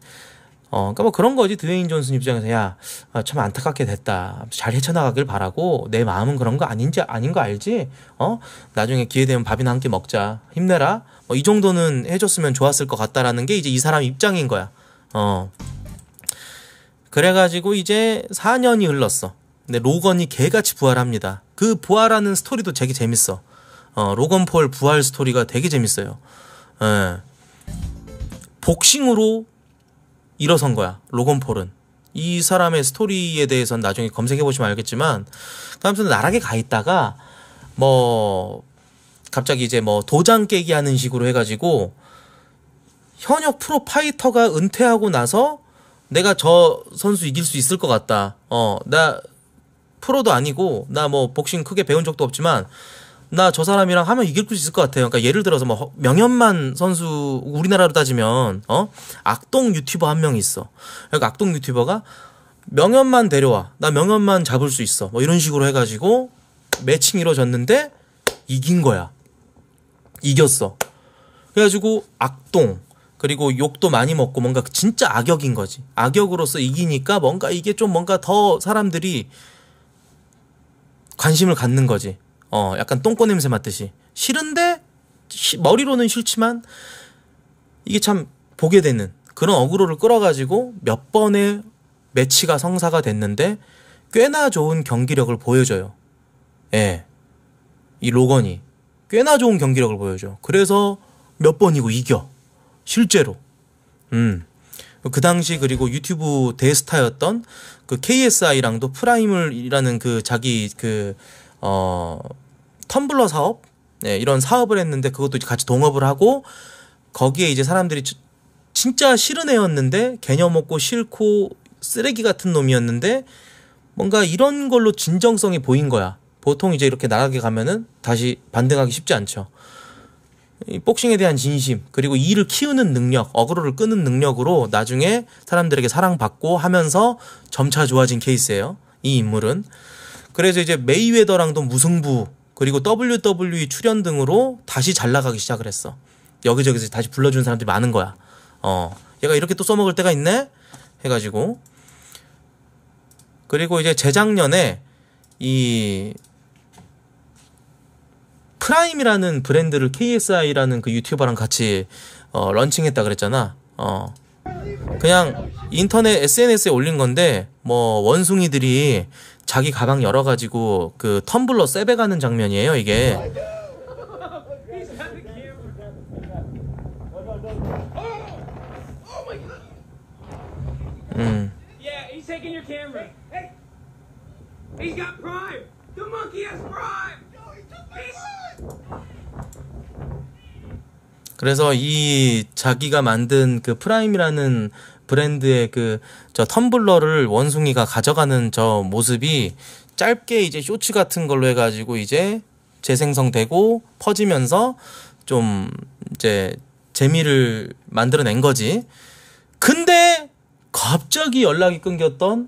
어, 그러니까 뭐 그런 거지 드웨인 존슨 입장에서 야, 아, 참 안타깝게 됐다. 잘 헤쳐나가길 바라고 내 마음은 그런 거 아닌지 아닌 거 알지? 어, 나중에 기회 되면 밥이나 함께 먹자. 힘내라. 뭐이 정도는 해줬으면 좋았을 것 같다라는 게 이제 이 사람 입장인 거야. 어, 그래가지고 이제 4년이 흘렀어. 근데 로건이 개같이 부활합니다. 그 부활하는 스토리도 되게 재밌어. 어, 로건 폴 부활 스토리가 되게 재밌어요. 예. 복싱으로 일어선 거야. 로건 폴은. 이 사람의 스토리에 대해서는 나중에 검색해 보시면 알겠지만 아무튼 나락에 가 있다가 뭐 갑자기 이제 뭐 도장 깨기 하는 식으로 해가지고 현역 프로 파이터가 은퇴하고 나서 내가 저 선수 이길 수 있을 것 같다. 어, 나 프로도 아니고 나 뭐 복싱 크게 배운 적도 없지만 나저 사람이랑 하면 이길 수 있을 것 같아요. 그러니까 예를 들어서 뭐 명현만 선수 우리나라로 따지면 어 악동 유튜버 한 명 있어. 그러니까 악동 유튜버가 명현만 데려와. 나 명현만 잡을 수 있어. 뭐 이런 식으로 해가지고 매칭 이루어졌는데 이긴 거야. 이겼어. 그래가지고 악동 그리고 욕도 많이 먹고 뭔가 진짜 악역인 거지. 악역으로서 이기니까 뭔가 이게 좀 뭔가 더 사람들이 관심을 갖는 거지. 어, 약간 똥꼬 냄새 맡듯이. 싫은데, 시, 머리로는 싫지만, 이게 참 보게 되는 그런 어그로를 끌어가지고 몇 번의 매치가 성사가 됐는데, 꽤나 좋은 경기력을 보여줘요. 예. 이 로건이. 꽤나 좋은 경기력을 보여줘. 그래서 몇 번이고 이겨. 실제로. 음. 그 당시 그리고 유튜브 대스타였던 그 KSI랑도 프라임을이라는 그 자기 그, 어, 텀블러 사업 네, 이런 사업을 했는데 그것도 이제 같이 동업을 하고 거기에 이제 사람들이 진짜 싫은 애였는데 개념 없고 싫고 쓰레기 같은 놈이었는데 뭔가 이런 걸로 진정성이 보인 거야. 보통 이제 이렇게 나가게 가면은 다시 반등하기 쉽지 않죠. 이 복싱에 대한 진심 그리고 이를 키우는 능력 어그로를 끄는 능력으로 나중에 사람들에게 사랑받고 하면서 점차 좋아진 케이스예요 이 인물은 그래서 이제 메이웨더랑도 무승부 그리고 WWE 출연 등으로 다시 잘 나가기 시작을 했어. 여기저기서 다시 불러주는 사람들이 많은 거야. 어, 얘가 이렇게 또 써먹을 때가 있네? 해가지고. 그리고 이제 재작년에 이 프라임이라는 브랜드를 KSI라는 그 유튜버랑 같이 어, 런칭했다 그랬잖아. 어. 그냥 인터넷 SNS에 올린 건데 뭐 원숭이들이 자기 가방 열어 가지고 그 텀블러 세배 가는 장면이에요, 이게. 음. 그래서 이 자기가 만든 그 프라임이라는 브랜드의 그 저 텀블러를 원숭이가 가져가는 저 모습이 짧게 이제 쇼츠 같은 걸로 해가지고 이제 재생성되고 퍼지면서 좀 이제 재미를 만들어낸 거지. 근데 갑자기 연락이 끊겼던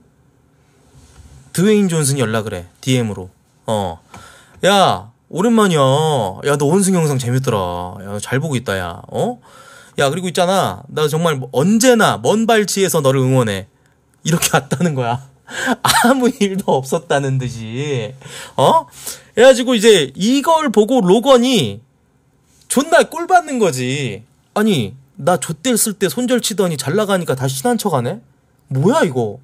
드웨인 존슨이 연락을 해. DM으로. 어. 야, 오랜만이야. 야, 너 원숭이 영상 재밌더라. 야, 잘 보고 있다, 야. 어? 야 그리고 있잖아 나 정말 언제나 먼 발치에서 너를 응원해 이렇게 왔다는 거야 <laughs> 아무 일도 없었다는 듯이 어 그래가지고 이제 이걸 보고 로건이 존나 꿀 받는 거지 아니 나 좆될 쓸때 손절치더니 잘 나가니까 다시 친한 척하네 뭐야 이거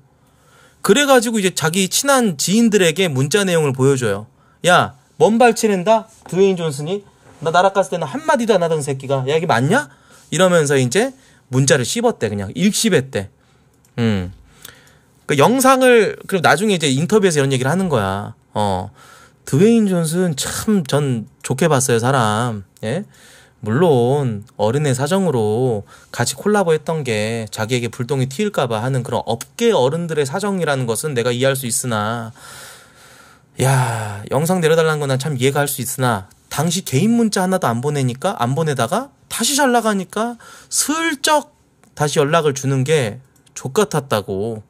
그래가지고 이제 자기 친한 지인들에게 문자 내용을 보여줘요 야 먼발 치는다 드웨인 존슨이 나 나락 갔을 때는 한마디도 안 하던 새끼가 야 이게 맞냐? 이러면서 이제 문자를 씹었대 그냥 일씹했대. 음. 그 영상을 그리고 나중에 이제 인터뷰에서 이런 얘기를 하는 거야. 어. 드웨인 존슨 참 전 좋게 봤어요 사람. 예. 물론 어른의 사정으로 같이 콜라보했던 게 자기에게 불똥이 튀일까봐 하는 그런 업계 어른들의 사정이라는 것은 내가 이해할 수 있으나 야 영상 내려달라는 건난참 이해가 할 수 있으나 당시 개인 문자 하나도 안 보내니까 안 보내다가 다시 잘 나가니까 슬쩍 다시 연락을 주는 게 족같았다고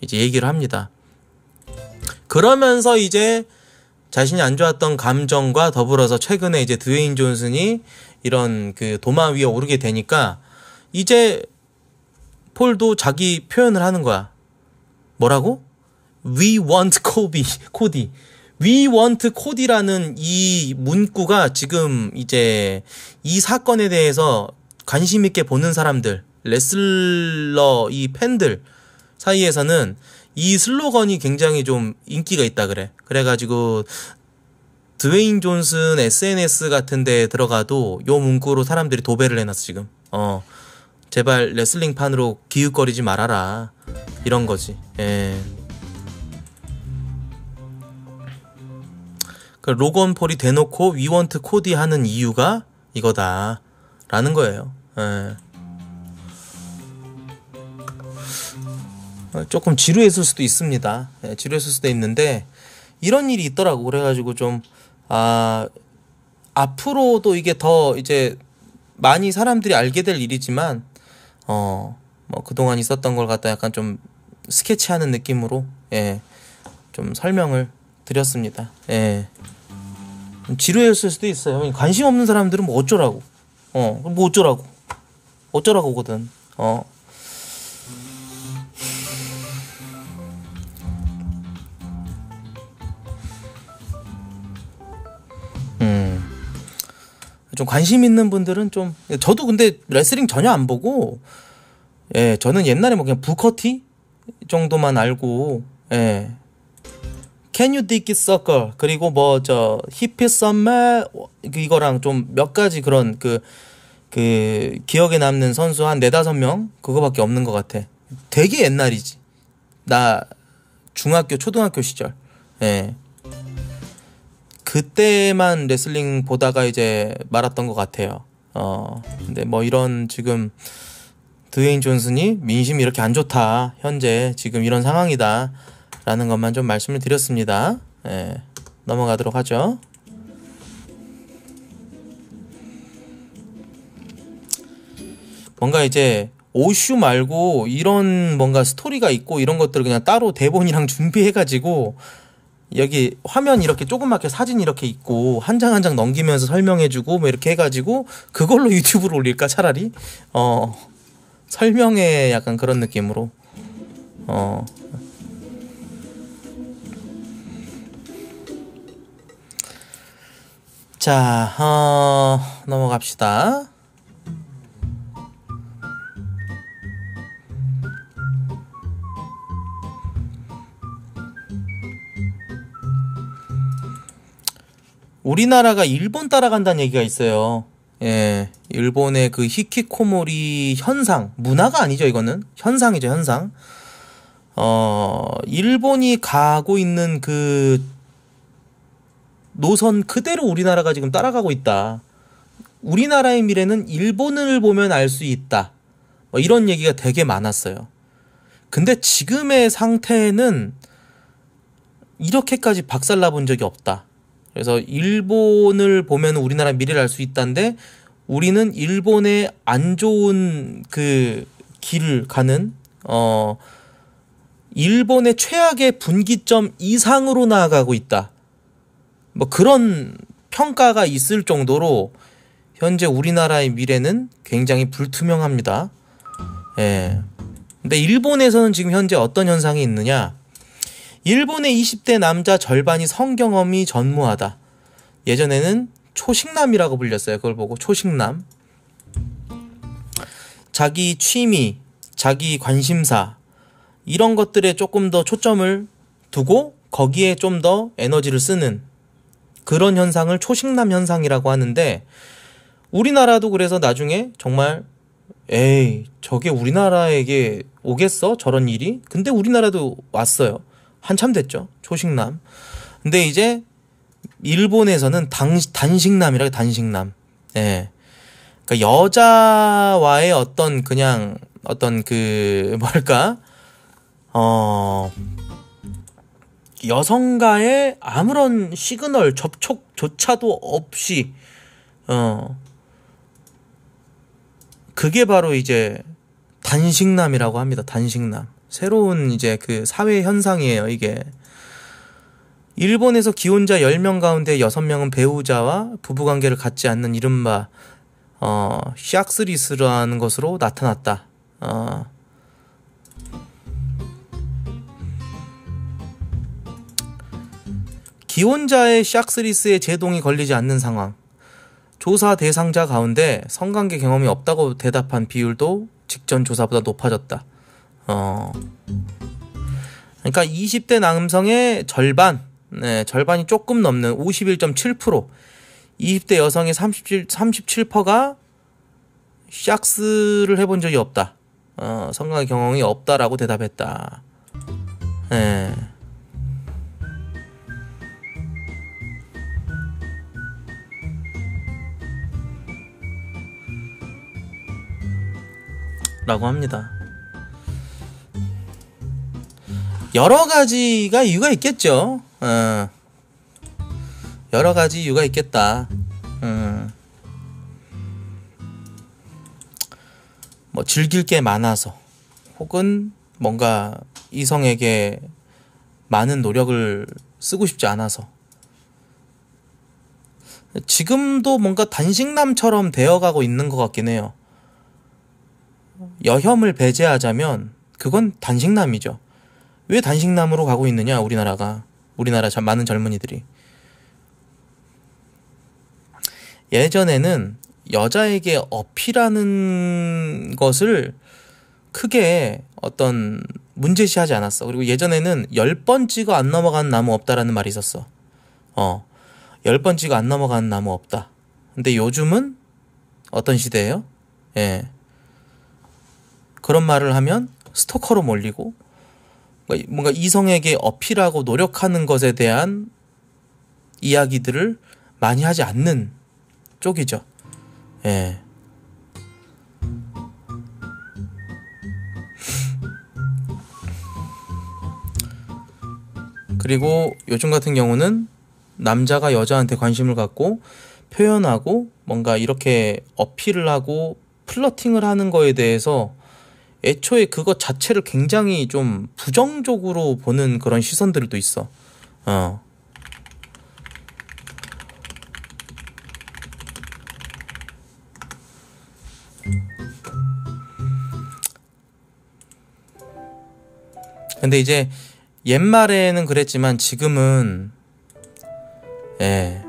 이제 얘기를 합니다. 그러면서 이제 자신이 안 좋았던 감정과 더불어서 최근에 이제 드웨인 존슨이 이런 그 도마 위에 오르게 되니까 이제 폴도 자기 표현을 하는 거야. 뭐라고? We want Kobe, 코디. We want 코디라는 이 문구가 지금 이제 이 사건에 대해서 관심 있게 보는 사람들, 레슬러 이 팬들 사이에서는 이 슬로건이 굉장히 좀 인기가 있다 그래. 그래가지고 드웨인 존슨 SNS 같은 데 들어가도 요 문구로 사람들이 도배를 해놨어 지금. 어. 제발 레슬링 판으로 기웃거리지 말아라. 이런 거지. 예. 그 로건 폴이 대놓고 위원트 코디 하는 이유가 이거다 라는 거예요 예. 어, 조금 지루했을 수도 있습니다 예, 지루했을 수도 있는데 이런 일이 있더라고 그래가지고 좀 아, 앞으로도 이게 더 이제 많이 사람들이 알게 될 일이지만 어뭐 그동안 있었던 걸 갖다 약간 좀 스케치하는 느낌으로 예좀 설명을 드렸습니다. 예. 지루했을 수도 있어요. 관심 없는 사람들은 뭐 어쩌라고. 어, 뭐 어쩌라고. 어쩌라고거든. 어. 음. 좀 관심 있는 분들은 좀 저도 근데 레슬링 전혀 안 보고 예, 저는 옛날에 뭐 그냥 부커티 정도만 알고 예. Can You Dig It c i c l e 그리고 뭐 저 히피 썸멜 이거랑 좀 몇 가지 그런 그그 그 기억에 남는 선수 한 네다섯 명 그거밖에 없는 것 같아. 되게 옛날이지. 나 중학교 초등학교 시절. 예. 그때만 레슬링 보다가 이제 말았던 것 같아요. 어. 근데 뭐 이런 지금 드웨인 존슨이 민심이 이렇게 안 좋다. 현재 지금 이런 상황이다. 라는 것만 좀 말씀을 드렸습니다. 예, 넘어가도록 하죠. 뭔가 이제 오슈 말고 이런 뭔가 스토리가 있고 이런 것들을 그냥 따로 대본이랑 <laughs> 준비해가지고 여기 화면 이렇게 조그맣게 사진 이렇게 있고 한 장 한 장 넘기면서 설명해주고 뭐 이렇게 해가지고 그걸로 <laughs> 유튜브를 올릴까 차라리 어설명에 약간 그런 느낌으로 어 자, 어, 넘어갑시다. 우리나라가 일본 따라간다는 얘기가 있어요. 예, 일본의 그 히키코모리 현상, 문화가 아니죠, 이거는. 현상이죠, 현상. 어, 일본이 가고 있는 그 노선 그대로 우리나라가 지금 따라가고 있다. 우리나라의 미래는 일본을 보면 알 수 있다. 뭐 이런 얘기가 되게 많았어요. 근데 지금의 상태는 이렇게까지 박살나 본 적이 없다. 그래서 일본을 보면 우리나라 미래를 알 수 있다는데 우리는 일본의 안 좋은 그 길을 가는 어 일본의 최악의 분기점 이상으로 나아가고 있다. 뭐 그런 평가가 있을 정도로 현재 우리나라의 미래는 굉장히 불투명합니다. 예. 근데 일본에서는 지금 현재 어떤 현상이 있느냐? 일본의 20대 남자 절반이 성경험이 전무하다. 예전에는 초식남이라고 불렸어요. 그걸 보고 초식남. 자기 취미, 자기 관심사 이런 것들에 조금 더 초점을 두고 거기에 좀 더 에너지를 쓰는 그런 현상을 초식남 현상이라고 하는데 우리나라도 그래서 나중에 정말 에이 저게 우리나라에게 오겠어 저런 일이 근데 우리나라도 왔어요 한참 됐죠 초식남 근데 이제 일본에서는 당, 단식남이라고 단식남 예 그러니까 여자와의 어떤 그냥 어떤 그 뭐랄까 <laughs> 어 여성과의 아무런 시그널 접촉조차도 없이 어 그게 바로 이제 단식남이라고 합니다. 단식남. 새로운 이제 그 사회 현상이에요, 이게. 일본에서 기혼자 10명 가운데 6명은 배우자와 부부관계를 갖지 않는 이른바 어, 시악스리스라는 것으로 나타났다. 어, 기혼자의 샥스리스의 제동이 걸리지 않는 상황. 조사 대상자 가운데 성관계 경험이 없다고 대답한 비율도 직전 조사보다 높아졌다. 어. 그러니까 20대 남성의 절반, 네, 절반이 조금 넘는 51.7%, 20대 여성의 37, 37%가 샥스를 해본 적이 없다. 어, 성관계 경험이 없다라고 대답했다. 네. 라고 합니다. 여러 가지가 이유가 있겠죠. 어. 여러 가지 이유가 있겠다. 어. 뭐 즐길 게 많아서 혹은 뭔가 이성에게 많은 노력을 쓰고 싶지 않아서 지금도 뭔가 단식남처럼 되어가고 있는 것 같긴 해요. 여혐을 배제하자면 그건 단식남이죠. 왜 단식남으로 가고 있느냐 우리나라가 우리나라 참 많은 젊은이들이 예전에는 여자에게 어필하는 것을 크게 어떤 문제시하지 않았어. 그리고 예전에는 열 번 찍어 안 넘어가는 나무 없다라는 말이 있었어. 어. 열번 찍어 안 넘어가는 나무 없다. 근데 요즘은 어떤 시대예요? 예. 그런 말을 하면 스토커로 몰리고 뭔가 이성에게 어필하고 노력하는 것에 대한 이야기들을 많이 하지 않는 쪽이죠. 예. 그리고 요즘 같은 경우는 남자가 여자한테 관심을 갖고 표현하고 뭔가 이렇게 어필을 하고 플러팅을 하는 거에 대해서 애초에 그것 자체를 굉장히 좀 부정적으로 보는 그런 시선들도 있어. 어. 근데 이제 옛말에는 그랬지만 지금은 예.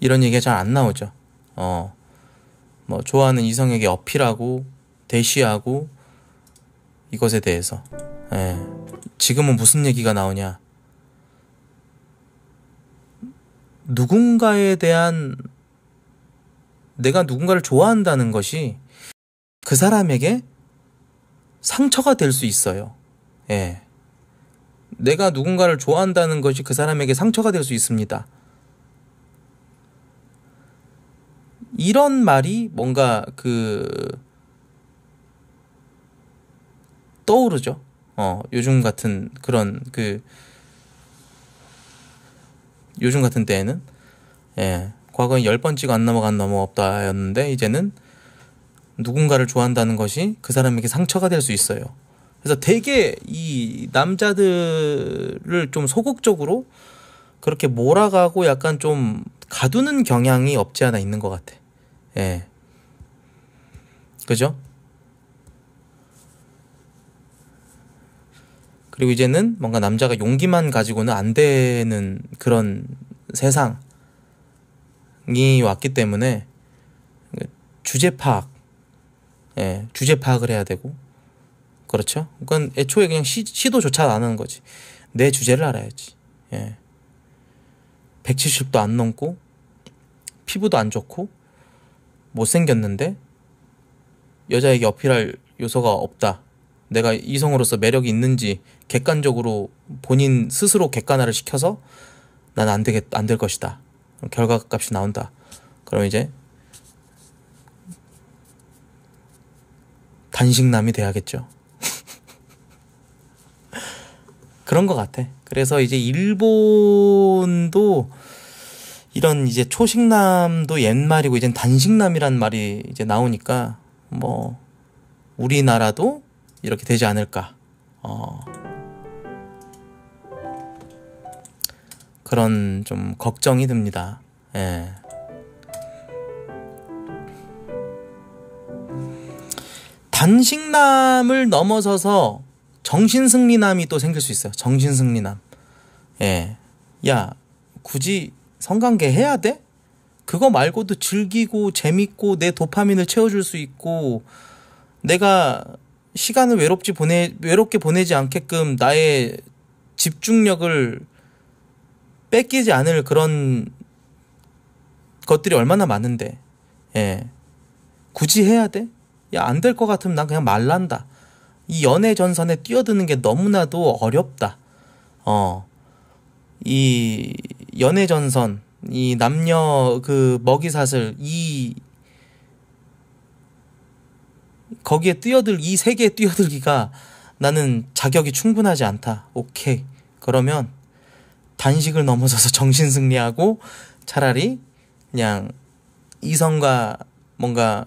이런 얘기가 잘 안 나오죠. 어. 뭐 좋아하는 이성에게 어필하고 대시하고 이것에 대해서 예. 지금은 무슨 얘기가 나오냐 누군가에 대한 내가 누군가를 좋아한다는 것이 그 사람에게 상처가 될 수 있어요. 예. 내가 누군가를 좋아한다는 것이 그 사람에게 상처가 될 수 있습니다. 이런 말이 뭔가 그 떠오르죠. 어, 요즘 같은 그런 그 요즘 같은 때에는 예, 과거엔 열 번째가 안 넘어간 넘어 없다였는데 이제는 누군가를 좋아한다는 것이 그 사람에게 상처가 될 수 있어요. 그래서 되게 이 남자들을 좀 소극적으로 그렇게 몰아가고 약간 좀 가두는 경향이 없지 않아 있는 것 같아. 예. 그죠? 그리고 이제는 뭔가 남자가 용기만 가지고는 안 되는 그런 세상이 왔기 때문에 주제 파악, 예, 주제 파악을 해야 되고, 그렇죠? 그건 애초에 그냥 시, 시도조차 안 하는 거지. 내 주제를 알아야지. 예. 170도 안 넘고, 피부도 안 좋고, 못생겼는데 여자에게 어필할 요소가 없다. 내가 이성으로서 매력이 있는지 객관적으로 본인 스스로 객관화를 시켜서 난안 되겠 안될 것이다. 결과값이 나온다. 그럼 이제 단식남이 돼야겠죠. <laughs> 그런 것 같아. 그래서 이제 일본도 이런 이제 초식남도 옛말이고 이젠 단식남이란 말이 이제 나오니까 뭐 우리나라도 이렇게 되지 않을까 어 그런 좀 걱정이 듭니다. 예. 단식남을 넘어서서 정신승리남이 또 생길 수 있어요. 정신승리남. 예. 야, 굳이 성관계 해야 돼? 그거 말고도 즐기고 재밌고 내 도파민을 채워줄 수 있고 내가 시간을 외롭지 보내 외롭게 보내지 않게끔 나의 집중력을 뺏기지 않을 그런 것들이 얼마나 많은데 예 굳이 해야 돼? 야안 될 것 같으면 난 그냥 말란다 이 연애 전선에 뛰어드는 게 너무나도 어렵다 어이 연애 전선, 이 남녀 그 먹이 사슬 이 거기에 뛰어들 이 세계에 뛰어들기가 나는 자격이 충분하지 않다. 오케이. 그러면 단식을 넘어서서 정신 승리하고 차라리 그냥 이성과 뭔가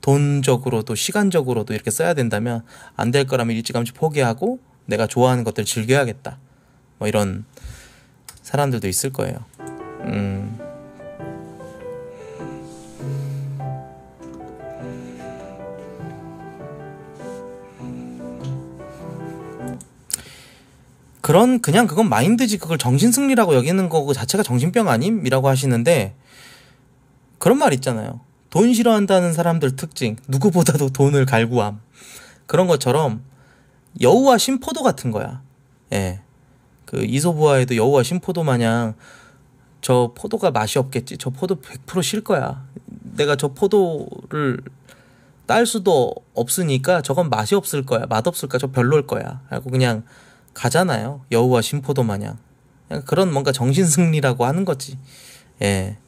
돈적으로도 시간적으로도 이렇게 써야 된다면 안 될 거라면 일찌감치 포기하고 내가 좋아하는 것들 즐겨야겠다. 뭐 이런 사람들도 있을 거예요. 음. 그런 그냥 그건 마인드지 그걸 정신승리라고 여기는 거고 자체가 정신병 아님이라고 하시는데 그런 말 있잖아요. 돈 싫어한다는 사람들 특징 누구보다도 돈을 갈구함 그런 것처럼 여우와 심포도 같은 거야. 예. 그 이소부아에도 여우와 심포도 마냥 저 포도가 맛이 없겠지. 저 포도 100%실 거야. 내가 저 포도를 딸 수도 없으니까 저건 맛이 없을 거야. 맛없을까? 저 별로일 거야. 라고 그냥 가잖아요. 여우와 심포도 마냥. 그냥 그런 뭔가 정신승리라고 하는 거지. 예.